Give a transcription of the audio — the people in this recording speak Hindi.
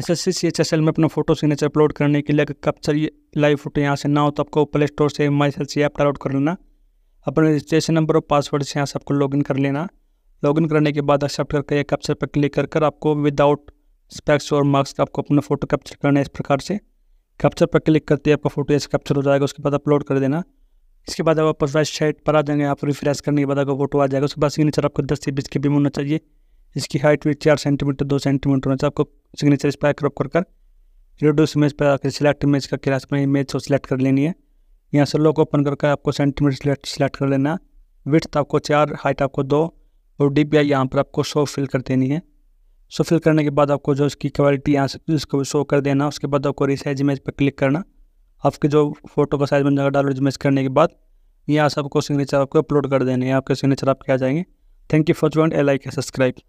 S S C C H S L में अपना फोटो सिग्नेचर अपलोड करने के लिए कैप्चर लाइव फोटो यहाँ से ना हो तो आपको प्ले स्टोर से माई सेल से ऐप डाउनलोड कर लेना अपने रजिस्ट्रेशन नंबर और पासवर्ड से यहाँ से आपको लॉगिन कर लेना लॉगिन करने के बाद एक्सेप्ट करके या कैप्चर पर क्लिक कर कर आपको विदाउट स्पेक्स और मार्क्स का आपको अपना फ़ोटो कैप्चर करना है इस प्रकार से कैप्चर पर क्लिक करते ही आपका फोटो ऐसे कैप्चर हो जाएगा उसके बाद अपलोड कर देना इसके बाद आप वापस वेबसाइट पर आ जाएंगे आप रिफ्रेश करने के बाद आपका फोटो आ जाएगा उसके बाद सिग्नेचर आपको दस से बीस के बीम होना चाहिए इसकी हाइट भी चार सेंटीमीटर दो सेंटीमीटर होना चाहिए आपको सिग्नेचर इस पर क्रॉप कर कर रिड्यूस इमेज पर आकर सिलेक्ट इमेज का क्लास में इमेज को सिलेक्ट कर लेनी है यहाँ से लोग ओपन करके आपको सेंटीमीटर सिलेक्ट सिलेक्ट कर लेना विथ आपको चार हाइट आपको दो और डी पी आई यहाँ पर आपको शो फिल कर देनी है शो फिल करने के बाद आपको जो इसकी क्वालिटी यहाँ से इसको शो कर देना उसके बाद आपको रिसाइज इमेज पर क्लिक करना आपके जो फोटो का साइज बन जाएगा डाउनलोड इमेज करने के बाद यहाँ से आपको सिग्नेचर आपको अपलोड कर देने हैं आपके सिग्नेचर आपके आ जाएंगे thank you for join a like subscribe